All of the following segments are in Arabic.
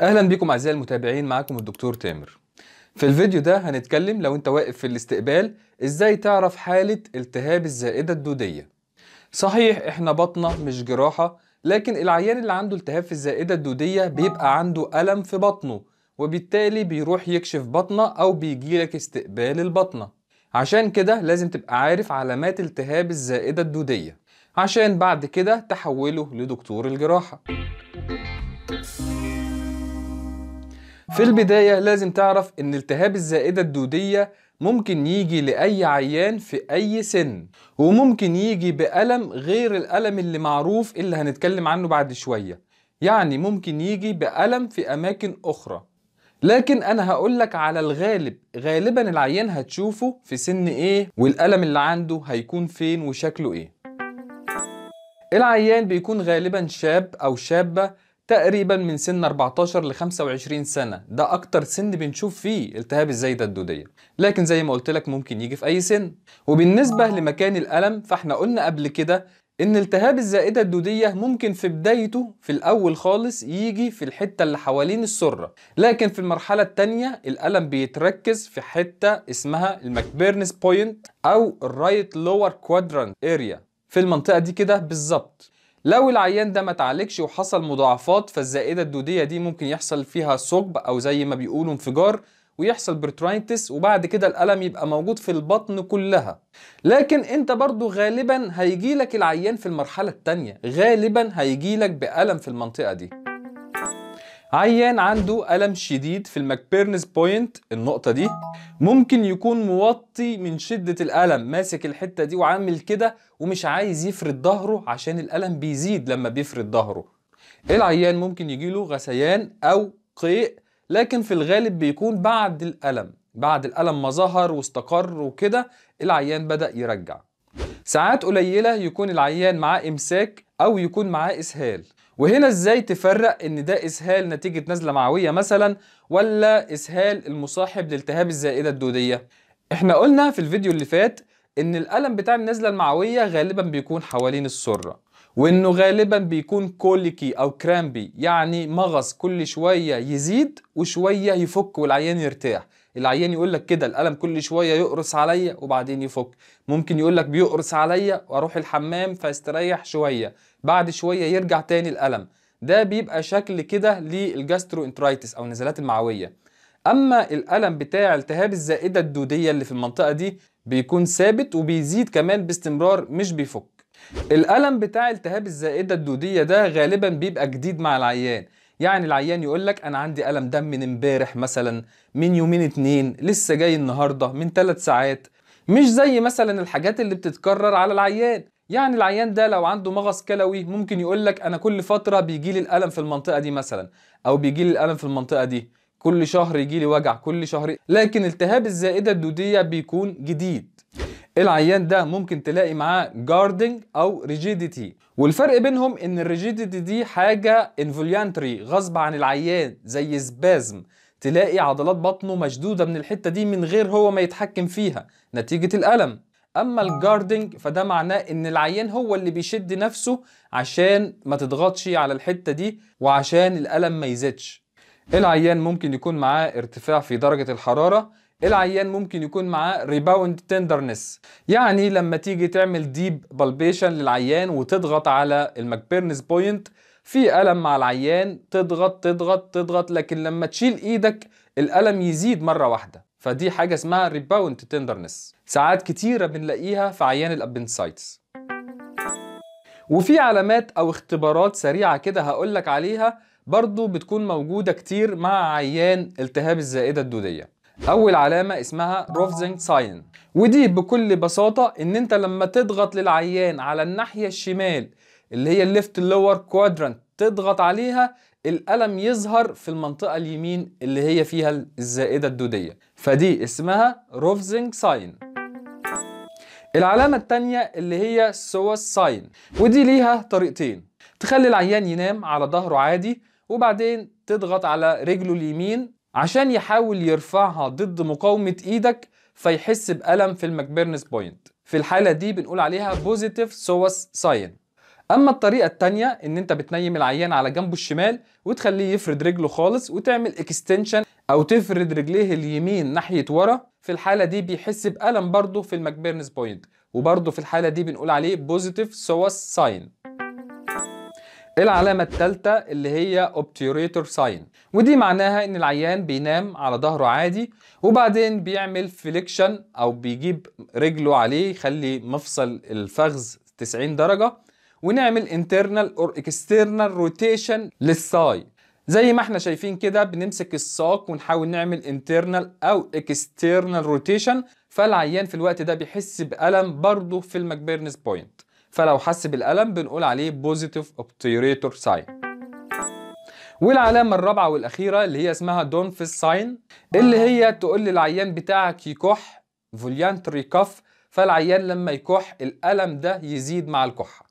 اهلا بكم اعزائي المتابعين معاكم الدكتور تامر في الفيديو ده هنتكلم لو انت واقف في الاستقبال ازاي تعرف حالة التهاب الزائدة الدودية صحيح احنا بطنة مش جراحة لكن العيان اللي عنده التهاب في الزائدة الدودية بيبقى عنده ألم في بطنه وبالتالي بيروح يكشف بطنه أو بيجيلك استقبال البطنة عشان كده لازم تبقى عارف علامات التهاب الزائدة الدودية عشان بعد كده تحوله لدكتور الجراحة في البداية لازم تعرف ان التهاب الزائدة الدودية ممكن يجي لأي عيان في أي سن وممكن يجي بألم غير الألم اللي معروف اللي هنتكلم عنه بعد شوية يعني ممكن يجي بألم في أماكن أخرى لكن أنا هقولك على الغالب غالبا العيان هتشوفه في سن إيه والألم اللي عنده هيكون فين وشكله إيه العيان بيكون غالبا شاب أو شابة تقريبا من سن 14 ل 25 سنه ده اكتر سن بنشوف فيه التهاب الزايده الدوديه لكن زي ما قلت لك ممكن يجي في اي سن وبالنسبه آه. لمكان الالم فاحنا قلنا قبل كده ان التهاب الزائده الدوديه ممكن في بدايته في الاول خالص يجي في الحته اللي حوالين السره لكن في المرحله الثانيه الالم بيتركز في حته اسمها المكبيرنس بوينت او الرايت لور كوادرانت اريا في المنطقه دي كده بالظبط لو العيان ده ما اتعالجش وحصل مضاعفات فالزائده الدوديه دي ممكن يحصل فيها ثقب او زي ما بيقولوا انفجار ويحصل برترينتس وبعد كده الألم يبقى موجود في البطن كلها لكن انت برضو غالبا هيجيلك العيان في المرحلة التانية غالبا هيجيلك بألم في المنطقة دي عيان عنده ألم شديد في المكبيرنس بوينت النقطة دي ممكن يكون موطي من شدة الألم ماسك الحتة دي وعامل كده ومش عايز يفرد ظهره عشان الألم بيزيد لما بيفرد ظهره العيان ممكن يجيله غثيان أو قيء لكن في الغالب بيكون بعد الألم بعد الألم ما ظهر واستقر وكده العيان بدأ يرجع ساعات قليلة يكون العيان معاه إمساك أو يكون معاه إسهال وهنا ازاي تفرق ان ده اسهال نتيجه نزله معويه مثلا ولا اسهال المصاحب لالتهاب الزائده الدوديه احنا قلنا في الفيديو اللي فات ان الالم بتاع النزله المعويه غالبا بيكون حوالين السره وانه غالبا بيكون كوليكي او كرامبي يعني مغص كل شويه يزيد وشويه يفك والعيان يرتاح العيان يقول لك كده الألم كل شوية يقرص عليا وبعدين يفك ممكن يقول لك بيقرص عليا وأروح الحمام فاستريح شوية بعد شوية يرجع تاني الألم ده بيبقى شكل كده للجاسترو انترايتس أو النزلات المعوية أما الألم بتاع التهاب الزائدة الدودية اللي في المنطقة دي بيكون ثابت وبيزيد كمان باستمرار مش بيفك الألم بتاع التهاب الزائدة الدودية ده غالبا بيبقى جديد مع العيان يعني العيان يقول لك انا عندي الم دم من امبارح مثلا من يومين اتنين لسه جاي النهارده من ثلاث ساعات مش زي مثلا الحاجات اللي بتتكرر على العيان يعني العيان ده لو عنده مغص كلوي ممكن يقول لك انا كل فتره بيجي لي الالم في المنطقه دي مثلا او بيجي لي الالم في المنطقه دي كل شهر يجي لي وجع كل شهر لكن التهاب الزائده الدوديه بيكون جديد العيان ده ممكن تلاقي معاه جاردنج او ريجيديتي والفرق بينهم ان الريجيديتي دي حاجه انفوليانتري غصب عن العيان زي سبازم تلاقي عضلات بطنه مشدوده من الحته دي من غير هو ما يتحكم فيها نتيجه الالم اما الجاردنج فده معناه ان العيان هو اللي بيشد نفسه عشان ما تضغطش على الحته دي وعشان الالم ما يزيدش العيان ممكن يكون معاه ارتفاع في درجه الحراره العيان ممكن يكون معاه ريباوند تندرنس يعني لما تيجي تعمل ديب بالبيشن للعيان وتضغط على المكبيرنس بوينت في ألم مع العيان تضغط تضغط تضغط لكن لما تشيل إيدك الألم يزيد مرة واحدة فدي حاجة اسمها ريباوند تندرنس ساعات كتيرة بنلاقيها في عيان الأبنسايتس وفي علامات أو اختبارات سريعة كده هقولك عليها برضو بتكون موجودة كتير مع عيان التهاب الزائدة الدودية اول علامه اسمها روفزنج ساين ودي بكل بساطه ان انت لما تضغط للعيان على الناحيه الشمال اللي هي الليفت لور كوادرانت تضغط عليها الالم يظهر في المنطقه اليمين اللي هي فيها الزائده الدوديه فدي اسمها روفزنج ساين العلامه الثانيه اللي هي سوس ساين ودي ليها طريقتين تخلي العيان ينام على ظهره عادي وبعدين تضغط على رجله اليمين عشان يحاول يرفعها ضد مقاومة ايدك فيحس بألم في المكبرنس بوينت في الحالة دي بنقول عليها بوزيتيف سوس ساين اما الطريقة التانية ان انت بتنيم العيان على جنبه الشمال وتخليه يفرد رجله خالص وتعمل اكستنشن او تفرد رجليه اليمين ناحية ورا في الحالة دي بيحس بألم برضه في المكبرنس بوينت وبرضه في الحالة دي بنقول عليه بوزيتيف سوس ساين العلامة الثالثة اللي هي obturator sign ودي معناها ان العيان بينام على ظهره عادي وبعدين بيعمل فليكشن او بيجيب رجله عليه يخلي مفصل الفخذ 90 درجة ونعمل internal or external rotation للساي زي ما احنا شايفين كده بنمسك الساق ونحاول نعمل internal او external rotation فالعيان في الوقت ده بيحس بألم برضه في المكبيرنس بوينت فلو حس بالألم بنقول عليه بوزيتيف اوبتيريتور ساين والعلامة الرابعة والأخيرة اللي هي اسمها دونفيس ساين اللي هي تقول للعيان بتاعك يكح فوليانتري كف فالعيان لما يكح الألم ده يزيد مع الكحة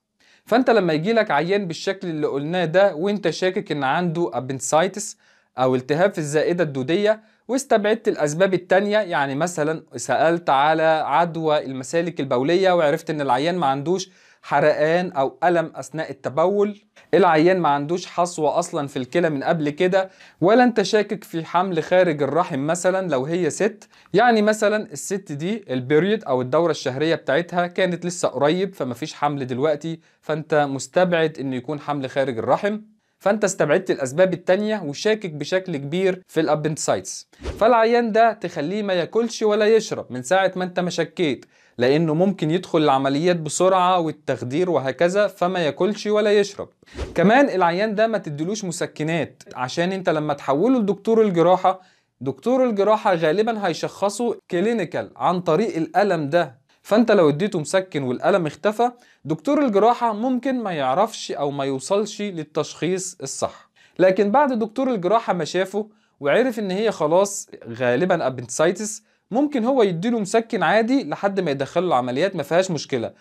فأنت لما يجي لك عيان بالشكل اللي قلناه ده وأنت شاكك إن عنده أبنسايتس أو التهاب في الزائدة الدودية واستبعدت الأسباب التانية يعني مثلا سألت على عدوى المسالك البولية وعرفت إن العيان ما عندوش حرقان او الم اثناء التبول العيان ما عندوش حصوه اصلا في الكلى من قبل كده ولا انت شاكك في حمل خارج الرحم مثلا لو هي ست يعني مثلا الست دي البيريد او الدوره الشهريه بتاعتها كانت لسه قريب فما فيش حمل دلوقتي فانت مستبعد انه يكون حمل خارج الرحم فانت استبعدت الاسباب التانية وشاكك بشكل كبير في الابنتسايتس فالعيان ده تخليه ما ياكلش ولا يشرب من ساعة ما انت ما شكيت لأنه ممكن يدخل العمليات بسرعة والتخدير وهكذا فما ياكلش ولا يشرب كمان العيان ده ما تديلوش مسكنات عشان انت لما تحوله لدكتور الجراحة دكتور الجراحة غالبا هيشخصه كلينيكال عن طريق الألم ده فانت لو اديته مسكن والالم اختفى دكتور الجراحه ممكن ما يعرفش او ما يوصلش للتشخيص الصح لكن بعد دكتور الجراحه ما شافه وعرف ان هي خلاص غالبا ابنتسايتس ممكن هو يديله مسكن عادي لحد ما يدخله العمليات ما فيهاش مشكله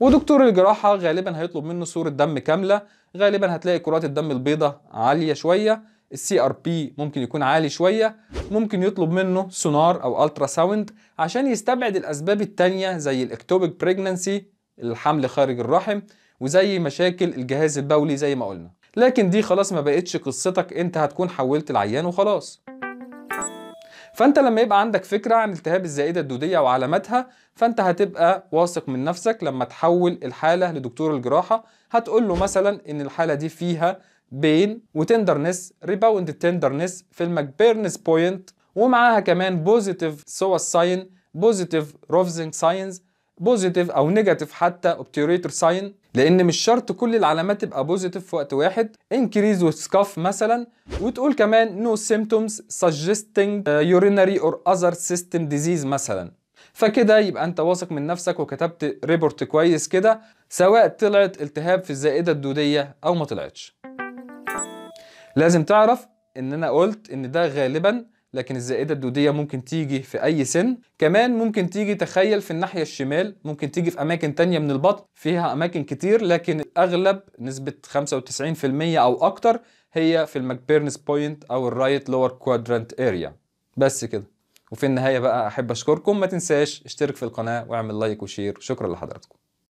ودكتور الجراحه غالبا هيطلب منه صوره دم كامله غالبا هتلاقي كرات الدم البيضاء عاليه شويه السي ار بي ممكن يكون عالي شويه ممكن يطلب منه سونار او الترا ساوند عشان يستبعد الاسباب التانية زي الاكتوبيك بريجننسي الحمل خارج الرحم وزي مشاكل الجهاز البولي زي ما قلنا لكن دي خلاص ما بقتش قصتك انت هتكون حولت العيان وخلاص فانت لما يبقى عندك فكره عن التهاب الزائده الدوديه وعلاماتها فانت هتبقى واثق من نفسك لما تحول الحاله لدكتور الجراحه هتقول له مثلا ان الحاله دي فيها بين وتندرنس ريباوند تندرنس في المكبيرنس بوينت ومعاها كمان بوزيتيف سوا ساين بوزيتيف روفزنج ساينز بوزيتيف او نيجاتيف حتى اوبتيوريتور ساين لان مش شرط كل العلامات تبقى بوزيتيف في وقت واحد انكريز وسكاف مثلا وتقول كمان نو سيمتومز سجستنج يورينري اور اذر سيستم ديزيز مثلا فكده يبقى انت واثق من نفسك وكتبت ريبورت كويس كده سواء طلعت التهاب في الزائده الدوديه او ما طلعتش لازم تعرف ان انا قلت ان ده غالبا لكن الزائدة الدودية ممكن تيجي في أي سن كمان ممكن تيجي تخيل في الناحية الشمال ممكن تيجي في أماكن تانية من البطن فيها أماكن كتير لكن أغلب نسبة 95% أو أكتر هي في المكبيرنس بوينت أو الرايت لور كوادرانت اريا بس كده وفي النهاية بقى أحب أشكركم ما تنساش اشترك في القناة واعمل لايك وشير شكرا لحضراتكم